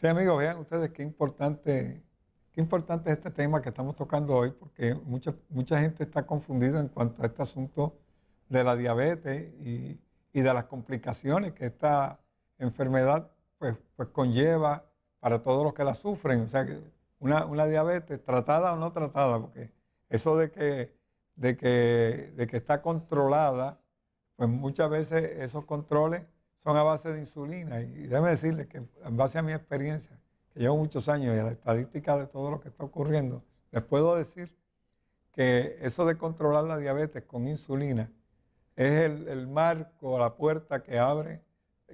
Sí, amigos, vean ustedes qué importante, qué importante es este tema que estamos tocando hoy, porque mucha, mucha gente está confundida en cuanto a este asunto de la diabetes y, de las complicaciones que esta enfermedad pues, pues, conlleva para todos los que la sufren. O sea, una, una diabetes tratada o no tratada, porque eso de que, de que, de que está controlada, pues muchas veces esos controles son a base de insulina. Y déjeme decirles que en base a mi experiencia, que llevo muchos años y a la estadística de todo lo que está ocurriendo, les puedo decir que eso de controlar la diabetes con insulina es el, marco, la puerta que abre,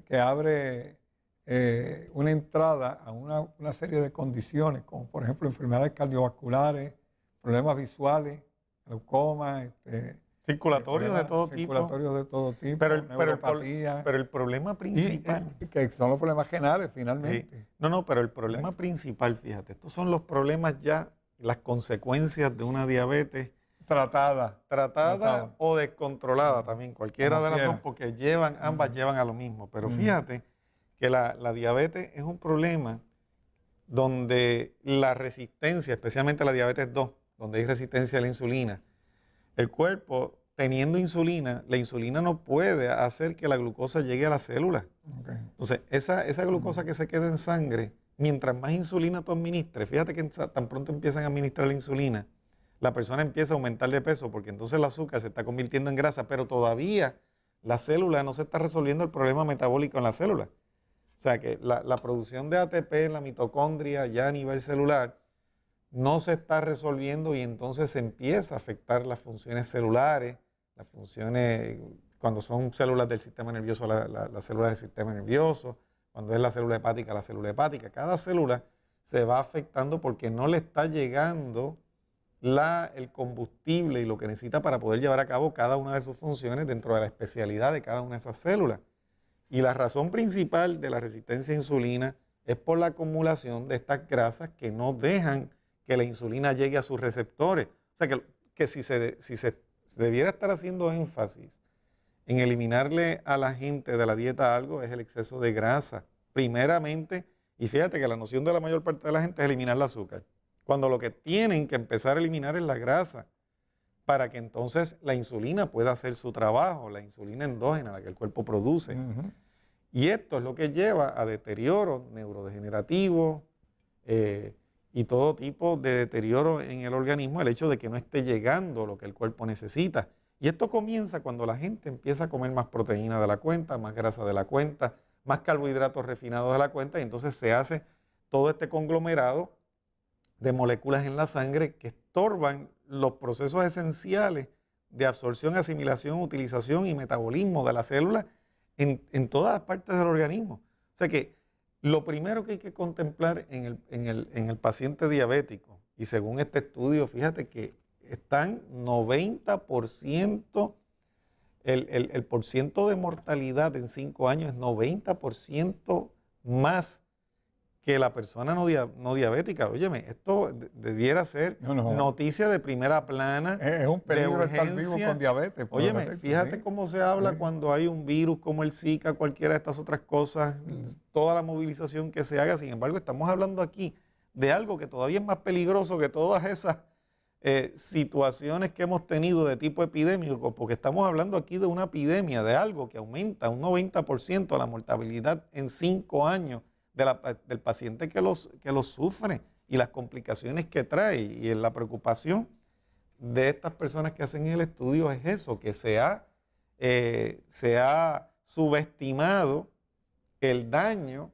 que abre eh, una entrada a una, una serie de condiciones, como por ejemplo enfermedades cardiovasculares, problemas visuales, glaucoma, este, Circulatorio de todo tipo. de todo tipo. Pero el, pero el problema eh, principal. que son los problemas generales, finalmente. No, no, pero el problema principal, fíjate, estos son los problemas ya, las consecuencias de una diabetes. Tratada. Tratada, o descontrolada también, cualquiera de las dos, porque llevan, ambas llevan a lo mismo. Pero fíjate que la diabetes es un problema donde la resistencia, especialmente la diabetes 2, donde hay resistencia a la insulina, el cuerpo, teniendo insulina, la insulina no puede hacer que la glucosa llegue a la célula. Entonces, esa, esa glucosa que se queda en sangre, mientras más insulina tú administres, fíjate que tan pronto empiezan a administrar la insulina, la persona empieza a aumentar de peso porque entonces el azúcar se está convirtiendo en grasa, pero todavía la célula no se está resolviendo el problema metabólico en la célula. O sea que la, la producción de ATP en la mitocondria ya a nivel celular no se está resolviendo y entonces empieza a afectar las funciones celulares, las funciones, cuando son células del sistema nervioso, las células del sistema nervioso, cuando es la célula hepática, la célula hepática, cada célula se va afectando porque no le está llegando la, el combustible y lo que necesita para poder llevar a cabo cada una de sus funciones dentro de la especialidad de cada una de esas células. Y la razón principal de la resistencia a insulina es por la acumulación de estas grasas que no dejan que la insulina llegue a sus receptores. O sea, que, que si, se, si se, debiera estar haciendo énfasis en eliminarle a la gente de la dieta algo, es el exceso de grasa. Primeramente, y fíjate que la noción de la mayor parte de la gente es eliminar el azúcar, cuando lo que tienen que empezar a eliminar es la grasa, para que entonces la insulina pueda hacer su trabajo, la insulina endógena, la que el cuerpo produce. Y esto es lo que lleva a deterioro neurodegenerativo, eh, y todo tipo de deterioro en el organismo, el hecho de que no esté llegando lo que el cuerpo necesita. Y esto comienza cuando la gente empieza a comer más proteína de la cuenta, más grasa de la cuenta, más carbohidratos refinados de la cuenta, y entonces se hace todo este conglomerado de moléculas en la sangre que estorban los procesos esenciales de absorción, asimilación, utilización y metabolismo de las células en, en todas las partes del organismo. O sea que lo primero que hay que contemplar en el, paciente diabético, y según este estudio, fíjate que están 90%, el, el, el porciento de mortalidad en 5 años es 90% más que la persona no, diabética, óyeme, esto debiera ser noticia de primera plana. Es, un peligro estar vivo con diabetes. Oye, fíjate cómo se habla cuando hay un virus como el Zika, cualquiera de estas otras cosas, toda la movilización que se haga. Sin embargo, estamos hablando aquí de algo que todavía es más peligroso que todas esas eh, situaciones que hemos tenido de tipo epidémico, porque estamos hablando aquí de una epidemia, de algo que aumenta un 90% la mortalidad en cinco años eh, del paciente que los, que sufre y las complicaciones que trae. Y la preocupación de estas personas que hacen el estudio es eso, que sea eh, se ha subestimado el daño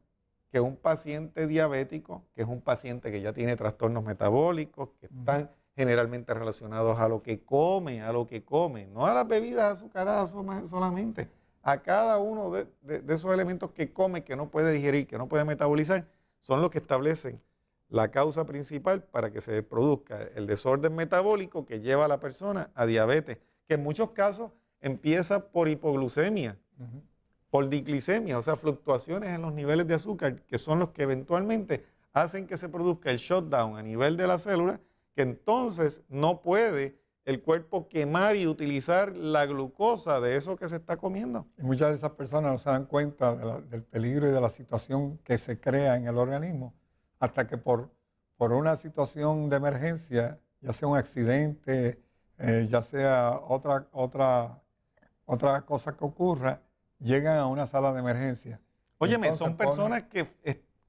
que un paciente diabético, que es un paciente que ya tiene trastornos metabólicos, que están generalmente relacionados a lo que come, a lo que come, no a las bebidas azucaradas solamente, a cada uno de, esos elementos que come, que no puede digerir, que no puede metabolizar, son los que establecen la causa principal para que se produzca el desorden metabólico que lleva a la persona a diabetes, que en muchos casos empieza por hipoglucemia, por diclicemia, o sea, fluctuaciones en los niveles de azúcar, que son los que eventualmente hacen que se produzca el shutdown a nivel de la célula, que entonces no puede el cuerpo quemar y utilizar la glucosa de eso que se está comiendo. muchas de esas personas no se dan cuenta del peligro y de la situación que se crea en el organismo hasta que por, una situación de emergencia, ya sea un accidente, eh, ya sea otra, otra, otra cosa que ocurra, llegan a una sala de emergencia. Óyeme, son personas que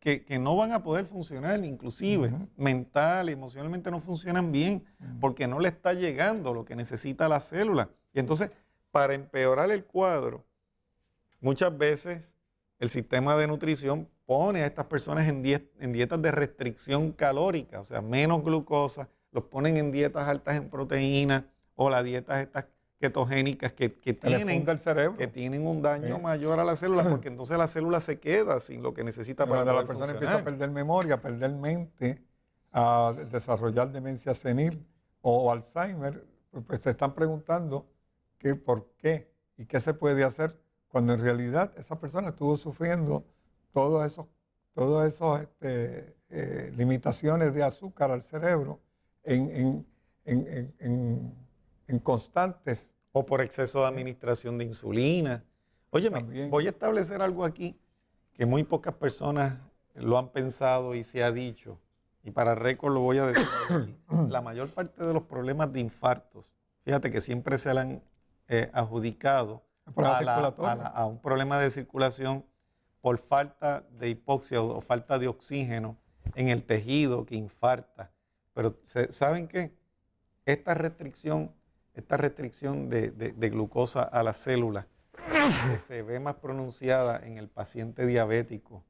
que, no van a poder funcionar, inclusive mental, emocionalmente no funcionan bien, porque no le está llegando lo que necesita la célula. Y entonces, para empeorar el cuadro, muchas veces el sistema de nutrición pone a estas personas en, en dietas de restricción calórica, o sea, menos glucosa, los ponen en dietas altas en proteínas o las dietas estas ketogénicas que, tienen, que tienen un daño mayor a la célula, porque entonces la célula se queda sin lo que necesita para Cuando la persona empieza a perder memoria, a perder mente, a desarrollar demencia senil o Alzheimer, pues se están preguntando qué, por qué y qué se puede hacer cuando en realidad esa persona estuvo sufriendo todas esas todos esos este, eh, limitaciones de azúcar al cerebro en constantes o por exceso de administración de insulina. Óyeme, voy a establecer algo aquí que muy pocas personas lo han pensado y se ha dicho, y para récord lo voy a decir La mayor parte de los problemas de infartos, fíjate que siempre se han eh, adjudicado a, un problema de circulación por falta de hipoxia o falta de oxígeno en el tejido que infarta. Pero ¿saben qué? Esta restricción esta restricción de, glucosa a las células se ve más pronunciada en el paciente diabético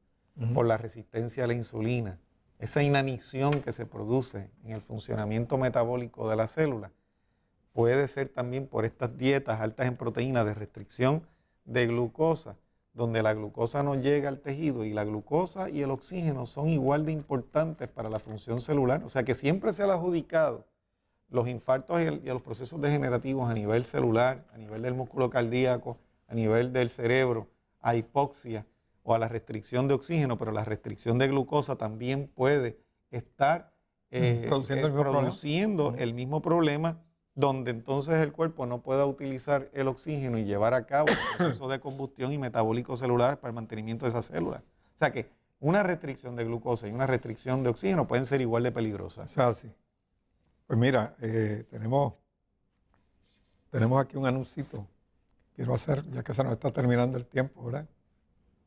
por la resistencia a la insulina, esa inanición que se produce en el funcionamiento metabólico de la célula, puede ser también por estas dietas altas en proteínas de restricción de glucosa, donde la glucosa no llega al tejido y la glucosa y el oxígeno son igual de importantes para la función celular, o sea que siempre se ha adjudicado los infartos y, a los procesos degenerativos a nivel celular, a nivel del músculo cardíaco, a nivel del cerebro, a hipoxia o a la restricción de oxígeno, pero la restricción de glucosa también puede estar eh, produciendo, eh, el, mismo problema donde entonces el cuerpo no pueda utilizar el oxígeno y llevar a cabo el proceso de combustión y metabólico celular para el mantenimiento de esas células. O sea que una restricción de glucosa y una restricción de oxígeno pueden ser igual de peligrosas. O sea, sí. Pues mira, eh, tenemos, tenemos aquí un anuncito. Quiero hacer, ya que se nos está terminando el tiempo, ¿verdad?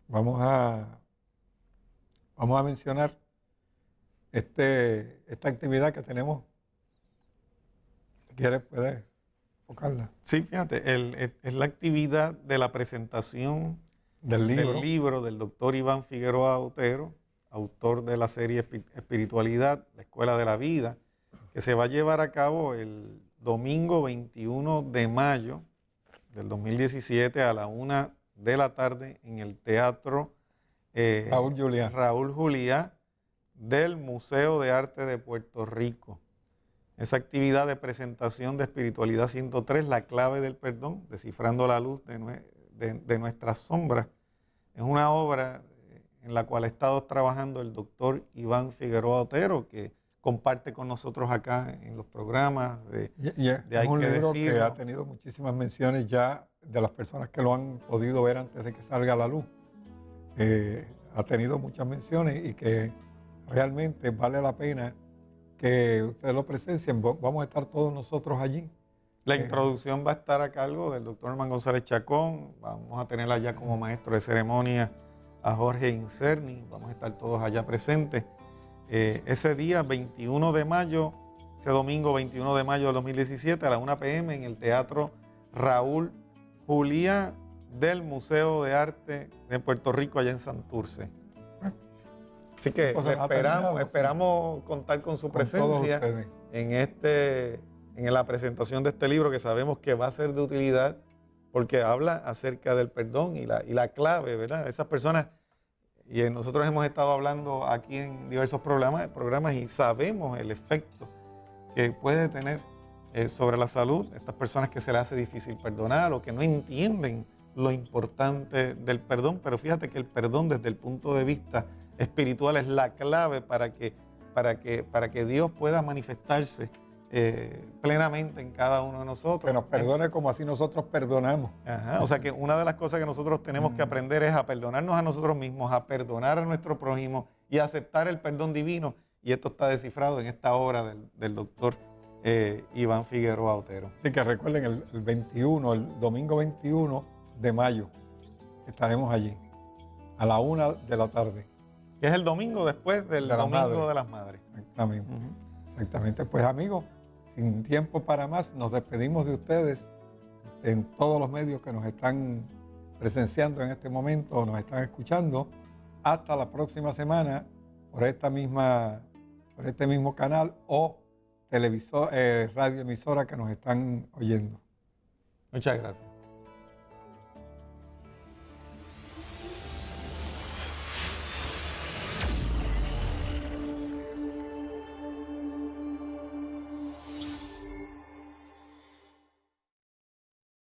Vamos a, vamos a mencionar este, esta actividad que tenemos. Si quieres, puedes enfocarla. Sí, fíjate, es la actividad de la presentación del libro. del libro del doctor Iván Figueroa Otero, autor de la serie Espiritualidad, la Escuela de la Vida que se va a llevar a cabo el domingo 21 de mayo del 2017 a la una de la tarde en el Teatro eh, Raúl Juliá. del Museo de Arte de Puerto Rico. Esa actividad de presentación de Espiritualidad 103, la clave del perdón, descifrando la luz de, de, de nuestras sombras, es una obra en la cual ha estado trabajando el doctor Iván Figueroa Otero, que comparte con nosotros acá en los programas de, de Hay un que libro que ha tenido muchísimas menciones ya de las personas que lo han podido ver antes de que salga a la luz. Eh, ha tenido muchas menciones y que realmente vale la pena que ustedes lo presencien. Vamos a estar todos nosotros allí. La eh, introducción va a estar a cargo del doctor Herman González Chacón. Vamos a tener allá como maestro de ceremonia a Jorge Incerni. Vamos a estar todos allá presentes. Eh, ese día, 21 de mayo, ese domingo 21 de mayo de 2017, a la 1 pm, en el Teatro Raúl Julia del Museo de Arte de Puerto Rico, allá en Santurce. Así que esperamos, esperamos contar con su presencia en, este, en la presentación de este libro que sabemos que va a ser de utilidad porque habla acerca del perdón y la, la clave, ¿verdad? Esas personas y nosotros hemos estado hablando aquí en diversos programas, y sabemos el efecto que puede tener eh, sobre la salud estas personas que se les hace difícil perdonar o que no entienden lo importante del perdón. Pero fíjate que el perdón desde el punto de vista espiritual es la clave para que, para que, para que Dios pueda manifestarse eh, plenamente en cada uno de nosotros. Que nos eh, perdone como así nosotros perdonamos. o sea que una de las cosas que nosotros tenemos que mm. aprender es a perdonarnos a nosotros mismos, a perdonar a nuestro prójimo y aceptar el perdón divino. Y esto está descifrado en esta obra del, doctor eh, Iván Figueroa Otero. Así que recuerden el, 21, el domingo 21 de mayo, estaremos allí a la una de la tarde. Que es el domingo después del domingo de las madres. Exactamente. Exactamente. Pues amigos, sin tiempo para más, nos despedimos de ustedes en todos los medios que nos están presenciando en este momento o nos están escuchando. Hasta la próxima semana por esta misma, por este mismo canal o televisor, eh, radioemisora que nos están oyendo. Muchas gracias.